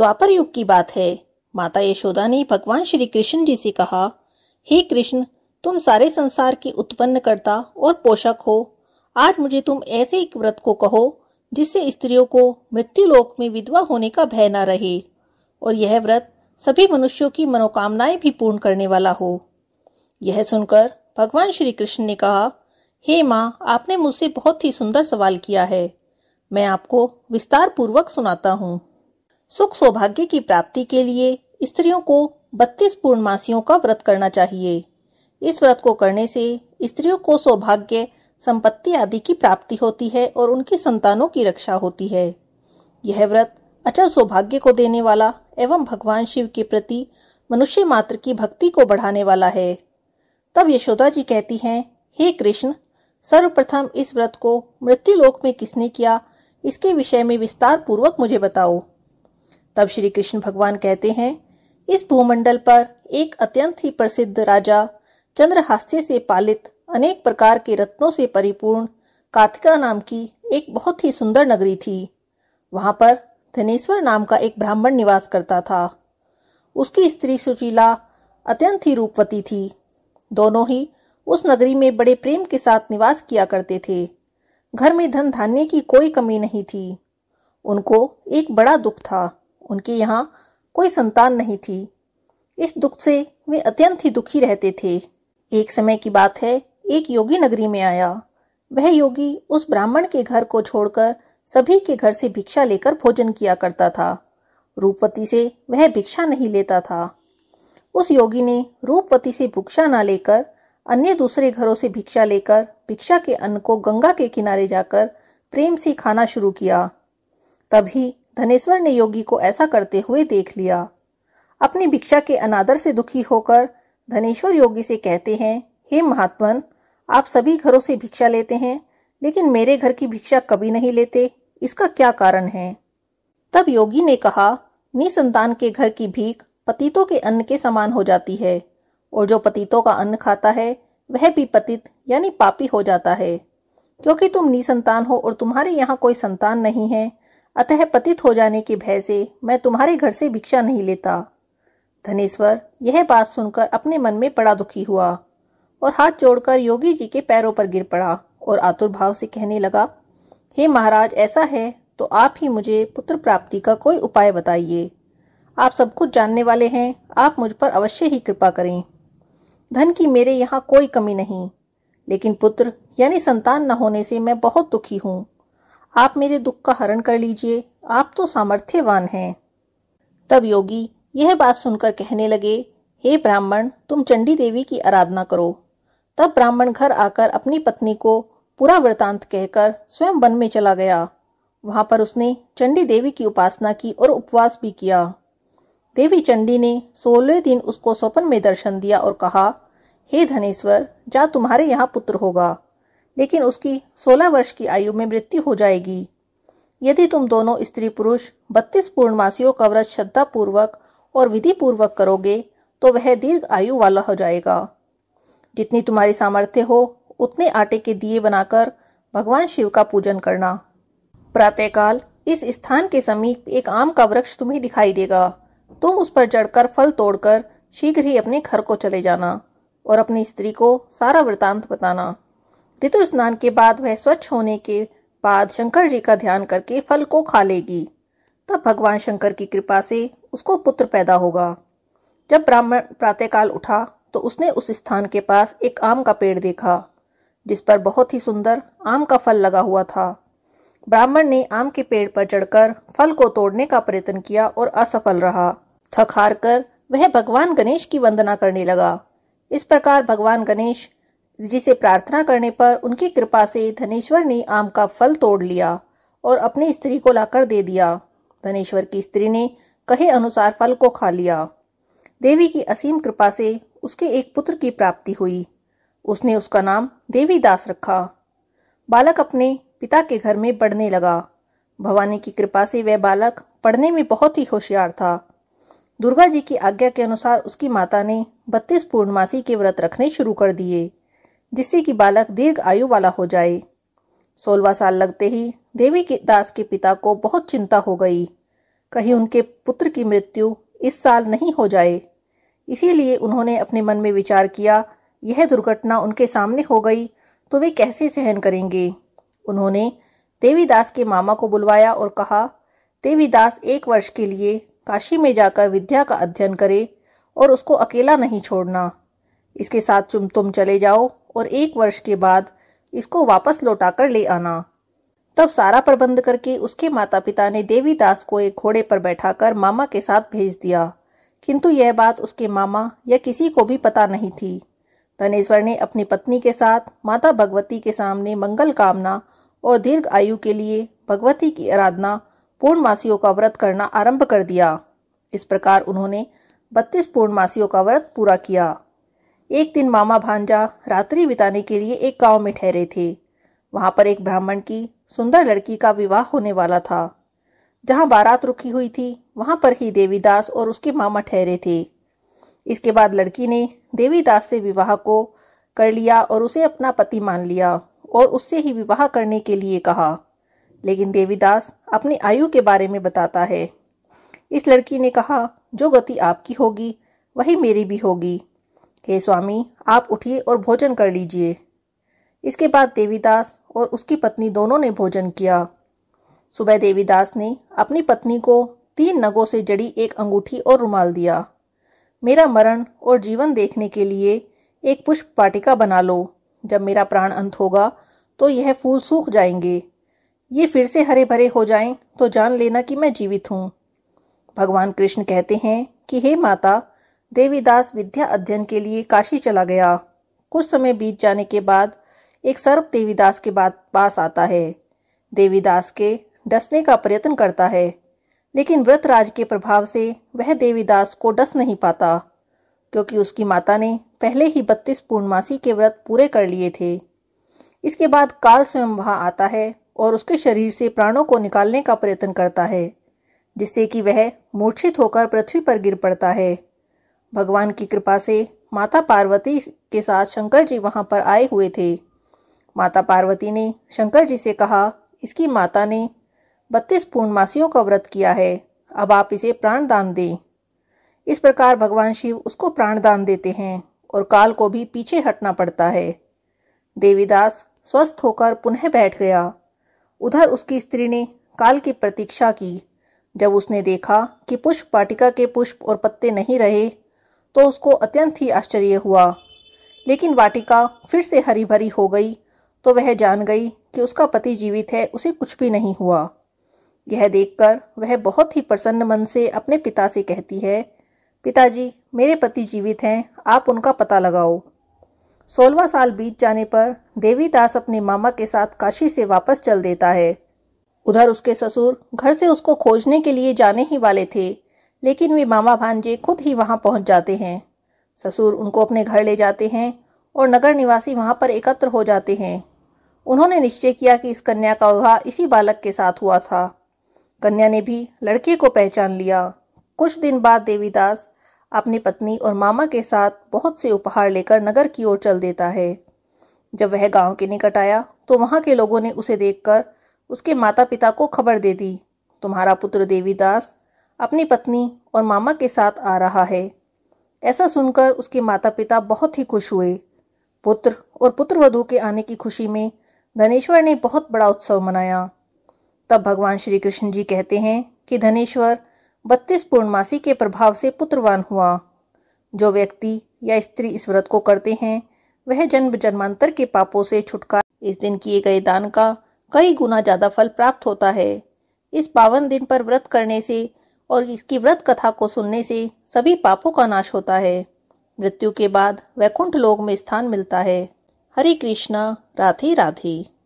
द्वापर युग की बात है माता यशोदा ने भगवान श्री कृष्ण जी से कहा हे कृष्ण तुम सारे संसार के उत्पन्न करता और पोषक हो आज मुझे तुम ऐसे एक व्रत को कहो जिससे स्त्रियों को मृत्यु लोक में विधवा होने का भय न रहे और यह व्रत सभी मनुष्यों की मनोकामनाएं भी पूर्ण करने वाला हो यह सुनकर भगवान श्री कृष्ण ने कहा हे माँ आपने मुझसे बहुत ही सुंदर सवाल किया है मैं आपको विस्तार पूर्वक सुनाता हूँ सुख सौभाग्य की प्राप्ति के लिए स्त्रियों को बत्तीस पूर्णमासियों का व्रत करना चाहिए इस व्रत को करने से स्त्रियों को सौभाग्य संपत्ति आदि की प्राप्ति होती है और उनकी संतानों की रक्षा होती है यह व्रत अचल सौभाग्य को देने वाला एवं भगवान शिव के प्रति मनुष्य मात्र की भक्ति को बढ़ाने वाला है तब यशोदा जी कहती हैं हे कृष्ण सर्वप्रथम इस व्रत को मृत्यु लोक में किसने किया इसके विषय में विस्तार पूर्वक मुझे बताओ तब श्री कृष्ण भगवान कहते हैं इस भूमंडल पर एक अत्यंत ही प्रसिद्ध राजा चंद्रहास्य से पालित अनेक प्रकार के रत्नों से परिपूर्ण काथिका नाम की एक बहुत ही सुंदर नगरी थी वहां पर धनेश्वर नाम का एक ब्राह्मण निवास करता था उसकी स्त्री सुशीला अत्यंत ही रूपवती थी दोनों ही उस नगरी में बड़े प्रेम के साथ निवास किया करते थे घर में धन धान्य की कोई कमी नहीं थी उनको एक बड़ा दुख था उनके यहाँ कोई संतान नहीं थी इस दुख से वे अत्यंत ही दुखी रहते थे एक समय की बात है एक योगी नगरी में आया वह योगी उस ब्राह्मण के घर को छोड़कर सभी के घर से भिक्षा लेकर भोजन किया करता था रूपवती से वह भिक्षा नहीं लेता था उस योगी ने रूपवती से भिक्षा ना लेकर अन्य दूसरे घरों से भिक्षा लेकर भिक्षा के अन्न को गंगा के किनारे जाकर प्रेम से खाना शुरू किया तभी धनेश्वर ने योगी को ऐसा करते हुए देख लिया अपनी भिक्षा के अनादर से दुखी होकर धनेश्वर योगी से कहते हैं हे महात्मन आप सभी घरों से भिक्षा लेते हैं लेकिन मेरे घर की भिक्षा कभी नहीं लेते इसका क्या कारण है तब योगी ने कहा निसंतान के घर की भीख पतितों के अन्न के समान हो जाती है और जो पतितों का अन्न खाता है वह भी पतित यानी पापी हो जाता है क्योंकि तुम निसंतान हो और तुम्हारे यहाँ कोई संतान नहीं है अतः पतित हो जाने के भय से मैं तुम्हारे घर से भिक्षा नहीं लेता धनेश्वर यह बात सुनकर अपने मन में बड़ा दुखी हुआ और हाथ जोड़कर योगी जी के पैरों पर गिर पड़ा और आतुर भाव से कहने लगा हे महाराज ऐसा है तो आप ही मुझे पुत्र प्राप्ति का कोई उपाय बताइए आप सब कुछ जानने वाले हैं आप मुझ पर अवश्य ही कृपा करें धन की मेरे यहाँ कोई कमी नहीं लेकिन पुत्र यानी संतान न होने से मैं बहुत दुखी हूँ आप मेरे दुख का हरण कर लीजिए आप तो सामर्थ्यवान हैं तब योगी यह बात सुनकर कहने लगे हे ब्राह्मण तुम चंडी देवी की आराधना करो तब ब्राह्मण घर आकर अपनी पत्नी को पूरा वृतांत कहकर स्वयं वन में चला गया वहां पर उसने चंडी देवी की उपासना की और उपवास भी किया देवी चंडी ने सोलह दिन उसको स्वप्न में दर्शन दिया और कहा हे धनेश्वर जा तुम्हारे यहाँ पुत्र होगा लेकिन उसकी 16 वर्ष की आयु में मृत्यु हो जाएगी यदि तुम दोनों स्त्री पुरुष 32 पूर्णमासियों का व्रत श्रद्धा पूर्वक और विधि पूर्वक करोगे तो वह दीर्घ आयु वाला हो जाएगा जितनी तुम्हारी सामर्थ्य हो उतने आटे के दिए बनाकर भगवान शिव का पूजन करना प्रातःकाल इस स्थान के समीप एक आम का वृक्ष तुम्हें दिखाई देगा तुम उस पर चढ़कर फल तोड़कर शीघ्र ही अपने घर को चले जाना और अपनी स्त्री को सारा वृतांत बताना ऋतु स्नान के बाद वह स्वच्छ होने के बाद शंकर जी का ध्यान करके फल को खा लेगी तब भगवान शंकर की कृपा से उसको पुत्र पैदा होगा जब ब्राह्मण प्रातःकाल उठा तो उसने उस स्थान के पास एक आम का पेड़ देखा जिस पर बहुत ही सुंदर आम का फल लगा हुआ था ब्राह्मण ने आम के पेड़ पर चढ़कर फल को तोड़ने का प्रयत्न किया और असफल रहा थक हार कर वह भगवान गणेश की वंदना करने लगा इस प्रकार भगवान गणेश जिसे प्रार्थना करने पर उनकी कृपा से धनेश्वर ने आम का फल तोड़ लिया और अपनी स्त्री को लाकर दे दिया धनेश्वर की स्त्री ने कहे अनुसार फल को खा लिया देवी की असीम कृपा से उसके एक पुत्र की प्राप्ति हुई उसने उसका नाम देवीदास रखा बालक अपने पिता के घर में बढ़ने लगा भवानी की कृपा से वह बालक पढ़ने में बहुत ही होशियार था दुर्गा जी की आज्ञा के अनुसार उसकी माता ने बत्तीस पूर्णमासी के व्रत रखने शुरू कर दिए जिससे कि बालक दीर्घ आयु वाला हो जाए सोलवा साल लगते ही देवी के दास के पिता को बहुत चिंता हो गई कहीं उनके पुत्र की मृत्यु इस साल नहीं हो जाए इसीलिए उन्होंने अपने मन में विचार किया यह दुर्घटना उनके सामने हो गई तो वे कैसे सहन करेंगे उन्होंने देवीदास के मामा को बुलवाया और कहा देवीदास एक वर्ष के लिए काशी में जाकर विद्या का अध्ययन करे और उसको अकेला नहीं छोड़ना इसके साथ तुम तुम चले जाओ और एक वर्ष के बाद इसको वापस लौटा कर ले आना तब सारा प्रबंध करके उसके माता पिता ने देवीदास को एक घोड़े पर बैठाकर मामा के साथ भेज दिया किंतु यह बात उसके मामा या किसी को भी पता नहीं थी धनेश्वर ने अपनी पत्नी के साथ माता भगवती के सामने मंगल कामना और दीर्घ आयु के लिए भगवती की आराधना पूर्णमासियों का व्रत करना आरंभ कर दिया इस प्रकार उन्होंने बत्तीस पूर्णमासियों का व्रत पूरा किया एक दिन मामा भांजा रात्रि बिताने के लिए एक गांव में ठहरे थे वहां पर एक ब्राह्मण की सुंदर लड़की का विवाह होने वाला था जहां बारात रुकी हुई थी वहां पर ही देवीदास और उसके मामा ठहरे थे इसके बाद लड़की ने देवीदास से विवाह को कर लिया और उसे अपना पति मान लिया और उससे ही विवाह करने के लिए कहा लेकिन देवीदास अपनी आयु के बारे में बताता है इस लड़की ने कहा जो गति आपकी होगी वही मेरी भी होगी हे स्वामी आप उठिए और भोजन कर लीजिए इसके बाद देवीदास और उसकी पत्नी दोनों ने भोजन किया सुबह देवीदास ने अपनी पत्नी को तीन नगों से जड़ी एक अंगूठी और रुमाल दिया मेरा मरण और जीवन देखने के लिए एक पुष्प वाटिका बना लो जब मेरा प्राण अंत होगा तो यह फूल सूख जाएंगे ये फिर से हरे भरे हो जाएं तो जान लेना कि मैं जीवित हूँ भगवान कृष्ण कहते हैं कि हे माता देवीदास विद्या अध्ययन के लिए काशी चला गया कुछ समय बीत जाने के बाद एक सर्प देवीदास के बाद पास आता है देवीदास के डसने का प्रयत्न करता है लेकिन व्रतराज के प्रभाव से वह देवीदास को डस नहीं पाता क्योंकि उसकी माता ने पहले ही बत्तीस पूर्णमासी के व्रत पूरे कर लिए थे इसके बाद काल स्वयं वहां आता है और उसके शरीर से प्राणों को निकालने का प्रयत्न करता है जिससे कि वह मूर्छित होकर पृथ्वी पर गिर पड़ता है भगवान की कृपा से माता पार्वती के साथ शंकर जी वहां पर आए हुए थे माता पार्वती ने शंकर जी से कहा इसकी माता ने बत्तीस पूर्णमासियों का व्रत किया है अब आप इसे प्राण दान दें इस प्रकार भगवान शिव उसको प्राण दान देते हैं और काल को भी पीछे हटना पड़ता है देवीदास स्वस्थ होकर पुनः बैठ गया उधर उसकी स्त्री ने काल की प्रतीक्षा की जब उसने देखा कि पुष्प पाटिका के पुष्प और पत्ते नहीं रहे तो उसको अत्यंत ही आश्चर्य हुआ लेकिन वाटिका फिर से हरी भरी हो गई तो वह जान गई कि उसका पति जीवित है उसे कुछ भी नहीं हुआ यह देखकर वह बहुत ही प्रसन्न मन से अपने पिता से कहती है पिताजी मेरे पति जीवित हैं आप उनका पता लगाओ सोलवा साल बीत जाने पर देवीदास अपने मामा के साथ काशी से वापस चल देता है उधर उसके ससुर घर से उसको खोजने के लिए जाने ही वाले थे लेकिन वे मामा भांजे खुद ही वहां पहुंच जाते हैं ससुर उनको अपने घर ले जाते हैं और नगर निवासी वहां पर एकत्र हो जाते हैं उन्होंने निश्चय किया कि इस कन्या का विवाह इसी बालक के साथ हुआ था कन्या ने भी लड़के को पहचान लिया कुछ दिन बाद देवीदास अपनी पत्नी और मामा के साथ बहुत से उपहार लेकर नगर की ओर चल देता है जब वह गांव के निकट आया तो वहां के लोगों ने उसे देखकर उसके माता पिता को खबर दे दी तुम्हारा पुत्र देवीदास अपनी पत्नी और मामा के साथ आ रहा है ऐसा सुनकर उसके माता पिता बहुत ही खुश हुए पुत्र और पुत्र वधु के आने की खुशी में धनेश्वर ने बहुत बड़ा उत्सव मनाया तब भगवान श्री कृष्ण जी कहते हैं कि धनेश्वर बत्तीस पूर्णमासी के प्रभाव से पुत्रवान हुआ जो व्यक्ति या स्त्री इस व्रत को करते हैं वह जन्म जन्मांतर के पापों से छुटकार इस दिन किए गए दान का कई गुना ज्यादा फल प्राप्त होता है इस पावन दिन पर व्रत करने से और इसकी व्रत कथा को सुनने से सभी पापों का नाश होता है मृत्यु के बाद वैकुंठ लोग में स्थान मिलता है हरे कृष्णा राधे राधे